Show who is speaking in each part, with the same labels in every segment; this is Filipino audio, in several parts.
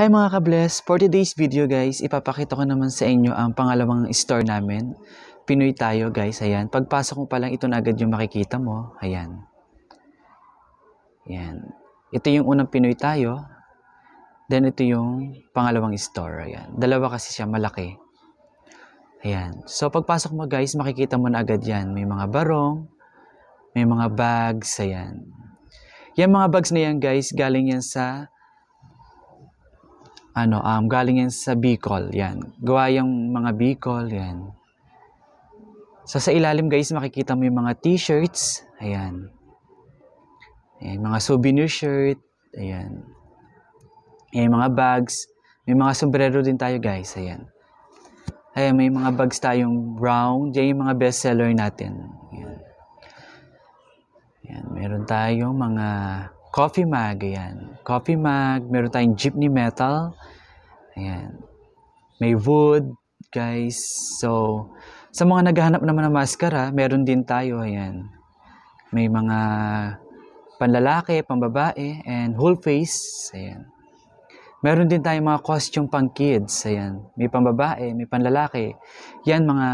Speaker 1: Hi mga ka-bless! For today's video guys, ipapakita ko naman sa inyo ang pangalawang store namin. Pinoy tayo guys, ayan. Pagpasok mo palang ito na agad yung makikita mo, ayan. Ayan. Ito yung unang Pinoy tayo. Then ito yung pangalawang store, ayan. Dalawa kasi siya, malaki. Ayan. So pagpasok mo guys, makikita mo na agad yan. May mga barong, may mga bags, ayan. Yung mga bags na yan guys, galing yan sa ano, um, galing yan sa Bicol, yan. Gawa yung mga Bicol, yan. So, sa ilalim, guys, makikita mo yung mga t-shirts, ayan. Ayan, mga souvenir shirt, ayan. Ayan, mga bags. May mga sombrero din tayo, guys, ayan. Ayan, may mga bags tayong brown. Diyan yung mga bestseller natin. Ayan. Ayan, meron tayong mga coffee mug, ayan. Coffee mug, meron tayong jeepney metal. Ayan. May wood, guys. So, sa mga naghahanap naman ng maskara, meron din tayo, ayan. May mga panlalaki, pambabae, and whole face, ayan. Meron din tayong mga costume pang kids, ayan. May pambabae, may panlalaki. Yan, mga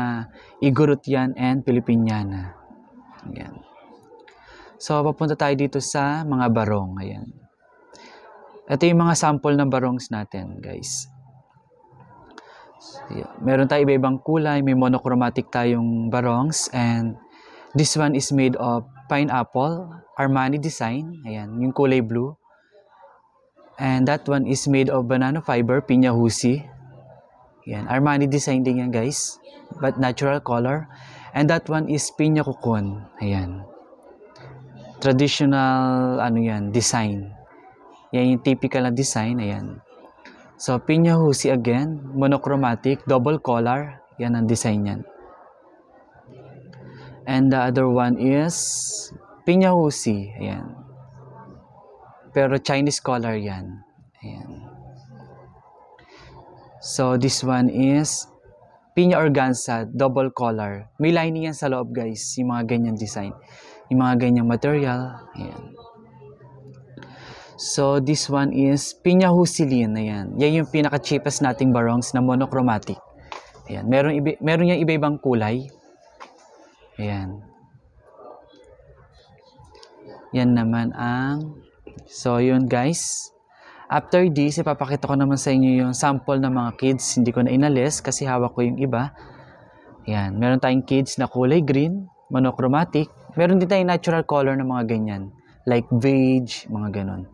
Speaker 1: igurot yan and Filipiniana. Ayan. So, papunta tayo dito sa mga barong. Ayan. Ito yung mga sample ng barongs natin, guys. So, meron tayo iba-ibang kulay. May monochromatic tayong barongs. And this one is made of pineapple, Armani design. Ayan, yung kulay blue. And that one is made of banana fiber, pinya husi. Yan, Armani design din yan guys. But natural color. And that one is pinya kukon. Ayan traditional ano yan, design. Yan yung typical na design, ayan. So, pinya husi again, monochromatic, double collar, yan ang design yan. And the other one is pinya husi, ayan. Pero Chinese collar yan. Ayan. So, this one is pinya organza, double collar. May lining yan sa loob guys, yung mga ganyan design yung mga ganyang material. Ayan. So, this one is Pinya Husilin. Ayan. Yan yung pinaka-cheapest nating barongs na monochromatic. Ayan. Meron, iba, meron yung iba-ibang kulay. Ayan. Yan naman ang... So, yun guys. After this, ipapakita ko naman sa inyo yung sample ng mga kids. Hindi ko na inalis kasi hawak ko yung iba. Ayan. Meron tayong kids na kulay green, monochromatic. Meron din tayong natural color ng mga ganyan. Like beige, mga ganon.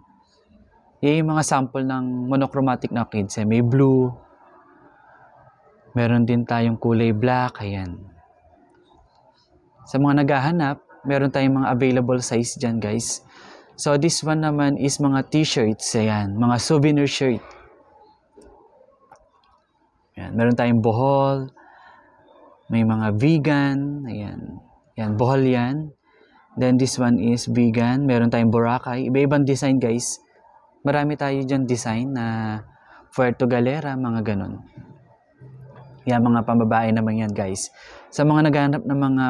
Speaker 1: Yan yung mga sample ng monochromatic na kids. Eh. May blue. Meron din tayong kulay black. Ayan. Sa mga naghahanap, meron tayong mga available size dyan guys. So this one naman is mga t-shirts. Ayan. Mga souvenir shirt. Ayan. Meron tayong bohol. May mga vegan. Ayan. Yan, bohol yan. Then this one is vegan. Meron tayong Boracay. Iba-ibang design guys. Marami tayo dyan design na Puerto Galera, mga ganun. Yan, mga pambabae naman yan guys. Sa mga naghanap ng mga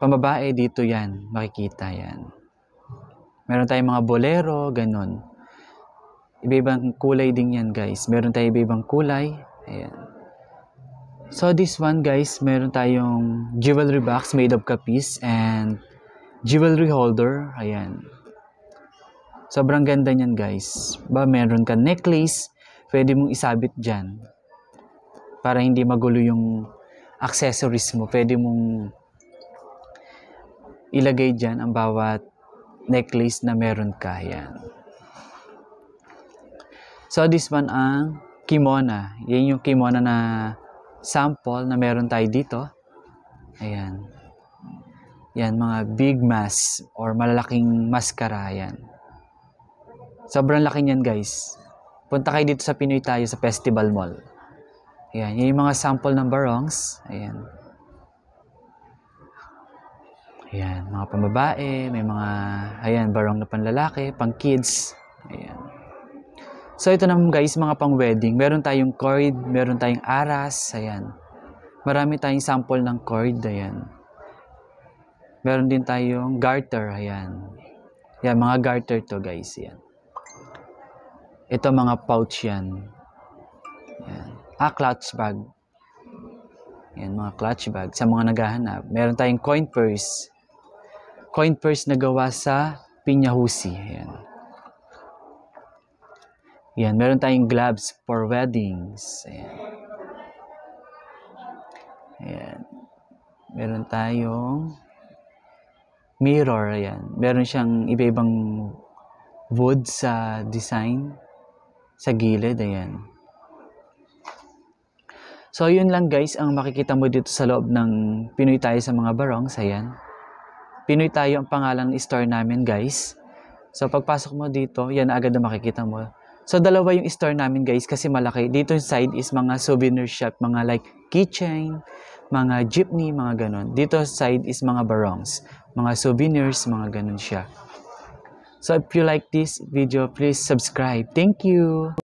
Speaker 1: pambabae, dito yan. Makikita yan. Meron tayong mga bolero, ganun. Iba-ibang kulay din yan guys. Meron tayong iba-ibang kulay. Ayan. So this one guys, meron tayong jewelry box made of kapis and jewelry holder. Ayan. Sobrang ganda niyan guys. Ba meron ka necklace, pwede mong isabit diyan. Para hindi magulo yung accessories mo, pwede mong ilagay diyan ang bawat necklace na meron ka. Ayan. So this one ang kimono. Yan yung kimono na sample na meron tayo dito. Ayan. Yan, mga big mass or malalaking maskara. Ayan. Sobrang laki niyan guys. Punta kayo dito sa Pinoy tayo sa Festival Mall. Ayan, yan yung mga sample ng barongs. Ayan. Ayan, mga pambabae, may mga, ayan, barong na panlalaki, pang kids. Ayan. So ito naman guys, mga pang-wedding. Meron tayong cord, meron tayong aras, ayan. Marami tayong sample ng cord, ayan. Meron din tayong garter, ayan. Ayan, mga garter to guys, ayan. Ito mga pouch yan. ayan. Ah, clutch bag. Ayan, mga clutch bag. Sa mga naghahanap. Meron tayong coin purse. Coin purse na gawa sa pinyahusi. Ayan. Yan, meron tayong gloves for weddings. Ayan. Ayan. Meron tayong mirror. Ayan. Meron siyang iba-ibang wood sa design. Sa gilid. Ayan. So, yun lang guys ang makikita mo dito sa loob ng Pinoy tayo sa mga barong. Ayan. Pinoy tayo ang pangalan ng store namin guys. So, pagpasok mo dito, yan agad na makikita mo So dalawa yung store namin guys kasi malaki. Dito yung side is mga souvenir shop, mga like keychain, mga jeepney, mga ganun. Dito side is mga barongs, mga souvenirs, mga ganun siya. So if you like this video, please subscribe. Thank you!